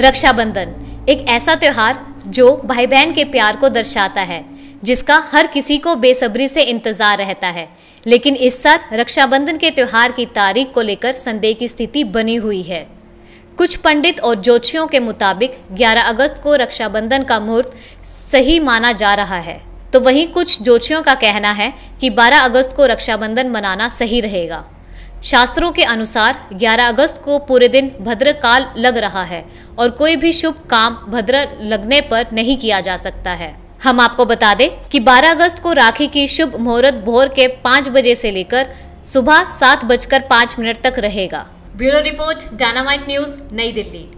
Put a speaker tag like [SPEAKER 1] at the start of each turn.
[SPEAKER 1] रक्षाबंधन एक ऐसा त्यौहार जो भाई बहन के प्यार को दर्शाता है जिसका हर किसी को बेसब्री से इंतज़ार रहता है लेकिन इस साल रक्षाबंधन के त्यौहार की तारीख को लेकर संदेह की स्थिति बनी हुई है कुछ पंडित और ज्योतिषियों के मुताबिक 11 अगस्त को रक्षाबंधन का मुहूर्त सही माना जा रहा है तो वहीं कुछ ज्योतिषियों का कहना है कि 12 अगस्त को रक्षाबंधन मनाना सही रहेगा शास्त्रों के अनुसार 11 अगस्त को पूरे दिन भद्र काल लग रहा है और कोई भी शुभ काम भद्र लगने पर नहीं किया जा सकता है हम आपको बता दें कि 12 अगस्त को राखी की शुभ मुहूर्त भोर के पाँच बजे से लेकर
[SPEAKER 2] सुबह सात बजकर पाँच मिनट तक रहेगा
[SPEAKER 3] ब्यूरो रिपोर्ट डायनामाइट न्यूज नई दिल्ली